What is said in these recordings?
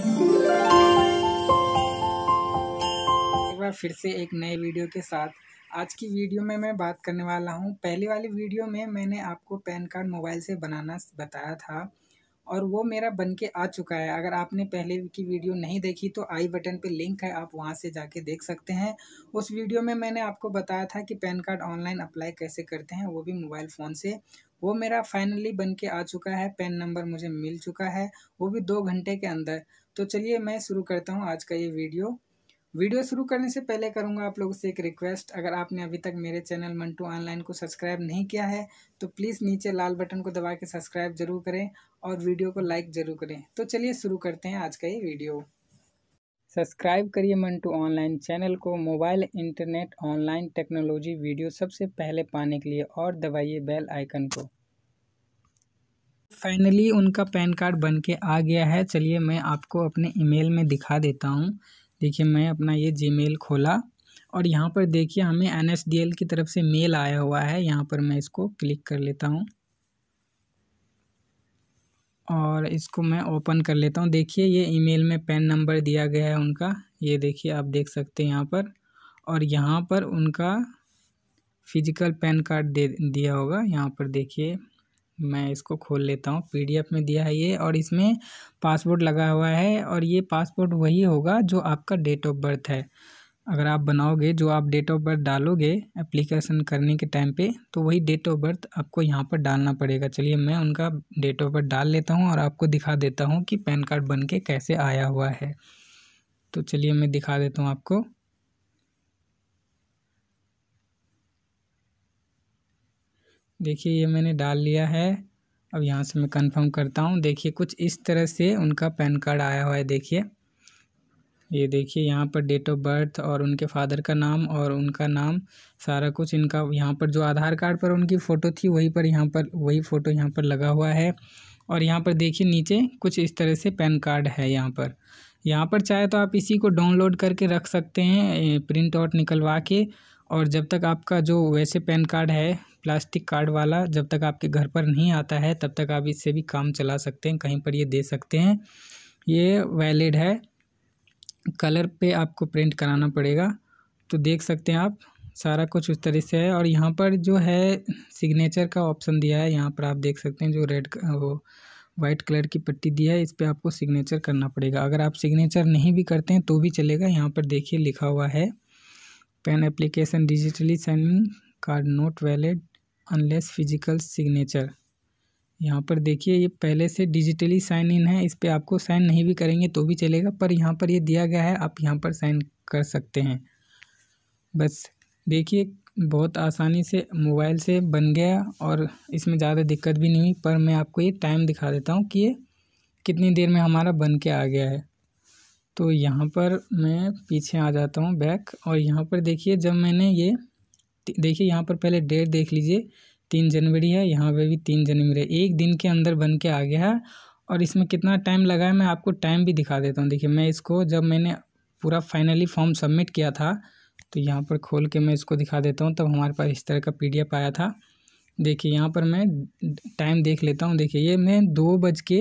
एक बार फिर से एक नए वीडियो के साथ आज की वीडियो में मैं बात करने वाला हूँ पहले वाली वीडियो में मैंने आपको पैन कार्ड मोबाइल से बनाना बताया था और वो मेरा बन के आ चुका है अगर आपने पहले की वीडियो नहीं देखी तो आई बटन पे लिंक है आप वहाँ से जाके देख सकते हैं उस वीडियो में मैंने आपको बताया था कि पैन कार्ड ऑनलाइन अप्लाई कैसे करते हैं वो भी मोबाइल फ़ोन से वो मेरा फाइनली बन के आ चुका है पैन नंबर मुझे मिल चुका है वो भी दो घंटे के अंदर तो चलिए मैं शुरू करता हूँ आज का ये वीडियो वीडियो शुरू करने से पहले करूंगा आप लोगों से एक रिक्वेस्ट अगर आपने अभी तक मेरे चैनल मंटू ऑनलाइन को सब्सक्राइब नहीं किया है तो प्लीज़ नीचे लाल बटन को दबा के सब्सक्राइब जरूर करें और वीडियो को लाइक ज़रूर करें तो चलिए शुरू करते हैं आज का ये वीडियो सब्सक्राइब करिए मंटू ऑनलाइन चैनल को mobile internet online technology video सबसे पहले पाने के लिए और दबाइए बेल आइकन को फाइनली उनका पैन कार्ड बन के आ गया है चलिए मैं आपको अपने ईमेल में दिखा देता हूँ देखिए मैं अपना ये जीमेल खोला और यहाँ पर देखिए हमें एन की तरफ से मेल आया हुआ है यहाँ पर मैं इसको क्लिक कर लेता हूँ और इसको मैं ओपन कर लेता हूँ देखिए ये ईमेल में पेन नंबर दिया गया है उनका ये देखिए आप देख सकते हैं यहाँ पर और यहाँ पर उनका फिजिकल पैन कार्ड दे दिया होगा यहाँ पर देखिए मैं इसको खोल लेता हूँ पीडीएफ में दिया है ये और इसमें पासपोर्ट लगा हुआ है और ये पासपोर्ट वही होगा जो आपका डेट ऑफ बर्थ है अगर आप बनाओगे जो आप डेट ऑफ बर्थ डालोगे एप्लीकेशन करने के टाइम पे तो वही डेट ऑफ बर्थ आपको यहाँ पर डालना पड़ेगा चलिए मैं उनका डेट ऑफ बर्थ डाल लेता हूँ और आपको दिखा देता हूँ कि पैन कार्ड बन के कैसे आया हुआ है तो चलिए मैं दिखा देता हूँ आपको देखिए ये मैंने डाल लिया है अब यहाँ से मैं कंफर्म करता हूँ देखिए कुछ इस तरह से उनका पैन कार्ड आया हुआ है देखिए ये देखिए यहाँ पर डेट ऑफ बर्थ और उनके फादर का नाम और उनका नाम सारा कुछ इनका यहाँ पर जो आधार कार्ड पर उनकी फ़ोटो थी वहीं पर यहाँ पर वही फ़ोटो यहाँ पर लगा हुआ है और यहाँ पर देखिए नीचे कुछ इस तरह से पैन कार्ड है यहाँ पर यहाँ पर चाहे तो आप इसी को डाउनलोड करके रख सकते हैं प्रिंट आउट निकलवा के और जब तक आपका जो वैसे पैन कार्ड है प्लास्टिक कार्ड वाला जब तक आपके घर पर नहीं आता है तब तक आप इससे भी काम चला सकते हैं कहीं पर ये दे सकते हैं ये वैलिड है कलर पे आपको प्रिंट कराना पड़ेगा तो देख सकते हैं आप सारा कुछ उस तरह से है और यहाँ पर जो है सिग्नेचर का ऑप्शन दिया है यहाँ पर आप देख सकते हैं जो रेड वो वाइट कलर की पट्टी दिया है इस पर आपको सिग्नेचर करना पड़ेगा अगर आप सिग्नेचर नहीं भी करते हैं तो भी चलेगा यहाँ पर देखिए लिखा हुआ है PAN application digitally sending card not valid unless physical signature यहाँ पर देखिए ये पहले से डिजिटली साइन इन है इस पर आपको साइन नहीं भी करेंगे तो भी चलेगा पर यहाँ पर ये दिया गया है आप यहाँ पर साइन कर सकते हैं बस देखिए बहुत आसानी से मोबाइल से बन गया और इसमें ज़्यादा दिक्कत भी नहीं हुई पर मैं आपको ये टाइम दिखा देता हूँ कि ये कितनी देर में हमारा बन के आ गया है तो यहाँ पर मैं पीछे आ जाता हूँ बैक और यहाँ पर देखिए जब मैंने ये देखिए यहाँ पर पहले डेट देख लीजिए तीन जनवरी है यहाँ पे भी तीन जनवरी है एक दिन के अंदर बन के आ गया है और इसमें कितना टाइम लगा है मैं आपको टाइम भी दिखा देता हूँ देखिए मैं इसको जब मैंने पूरा फाइनली फॉर्म सबमिट किया था तो यहाँ पर खोल के मैं इसको दिखा देता हूँ तब हमारे पास इस तरह का पी आया था देखिए यहाँ पर मैं टाइम देख लेता हूँ देखिए ये मैं दो बज के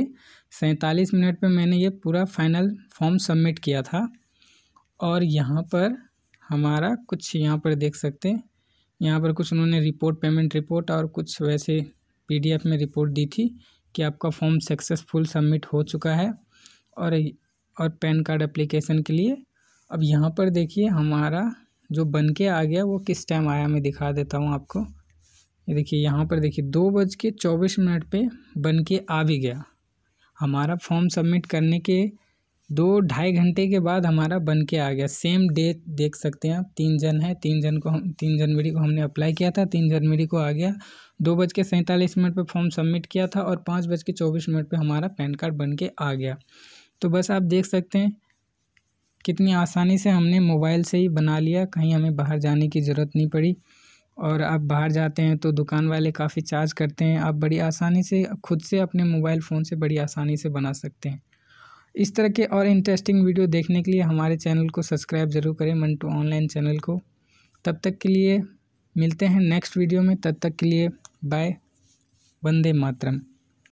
सैंतालीस मिनट पर मैंने ये पूरा फाइनल फॉर्म सबमिट किया था और यहाँ पर हमारा कुछ यहाँ पर देख सकते हैं यहाँ पर कुछ उन्होंने रिपोर्ट पेमेंट रिपोर्ट और कुछ वैसे पीडीएफ में रिपोर्ट दी थी कि आपका फॉर्म सक्सेसफुल सबमिट हो चुका है और और पैन कार्ड एप्लीकेशन के लिए अब यहाँ पर देखिए हमारा जो बन के आ गया वो किस टाइम आया मैं दिखा देता हूँ आपको ये देखिए यहाँ पर देखिए दो बज के चौबीस मिनट पर बन के आ भी गया हमारा फॉर्म सबमिट करने के दो ढाई घंटे के बाद हमारा बन के आ गया सेम डे देख सकते हैं आप तीन जन है तीन जन को हम तीन जनवरी को हमने अप्लाई किया था तीन जनवरी को आ गया दो बज के सैंतालीस मिनट पर फॉर्म सबमिट किया था और पाँच बज के चौबीस मिनट पर हमारा पैन कार्ड बन के आ गया तो बस आप देख सकते हैं कितनी आसानी से हमने मोबाइल से ही बना लिया कहीं हमें बाहर जाने की ज़रूरत नहीं पड़ी और आप बाहर जाते हैं तो दुकान वाले काफ़ी चार्ज करते हैं आप बड़ी आसानी से खुद से अपने मोबाइल फ़ोन से बड़ी आसानी से बना सकते हैं इस तरह के और इंटरेस्टिंग वीडियो देखने के लिए हमारे चैनल को सब्सक्राइब ज़रूर करें मंटू ऑनलाइन चैनल को तब तक के लिए मिलते हैं नेक्स्ट वीडियो में तब तक के लिए बाय वंदे मातरम